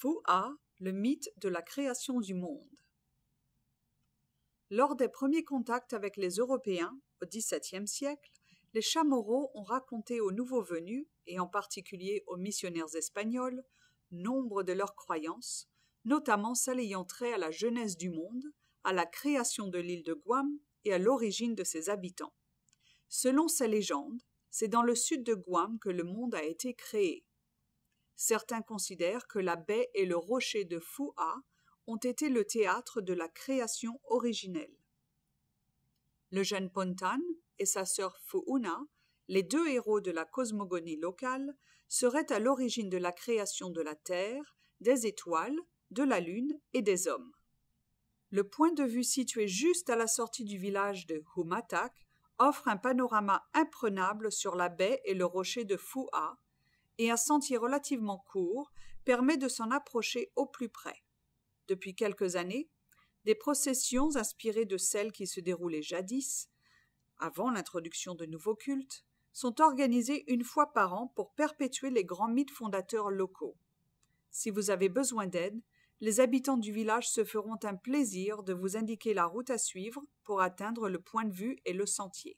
Foua, le mythe de la création du monde. Lors des premiers contacts avec les Européens, au XVIIe siècle, les chamorros ont raconté aux nouveaux venus, et en particulier aux missionnaires espagnols, nombre de leurs croyances, notamment celles ayant trait à la jeunesse du monde, à la création de l'île de Guam et à l'origine de ses habitants. Selon ces légendes, c'est dans le sud de Guam que le monde a été créé. Certains considèrent que la baie et le rocher de Fu'a ont été le théâtre de la création originelle. Le jeune Pontan et sa sœur Fuuna, les deux héros de la cosmogonie locale, seraient à l'origine de la création de la Terre, des étoiles, de la Lune et des hommes. Le point de vue situé juste à la sortie du village de Humatak offre un panorama imprenable sur la baie et le rocher de Fu'a et un sentier relativement court permet de s'en approcher au plus près. Depuis quelques années, des processions inspirées de celles qui se déroulaient jadis, avant l'introduction de nouveaux cultes, sont organisées une fois par an pour perpétuer les grands mythes fondateurs locaux. Si vous avez besoin d'aide, les habitants du village se feront un plaisir de vous indiquer la route à suivre pour atteindre le point de vue et le sentier.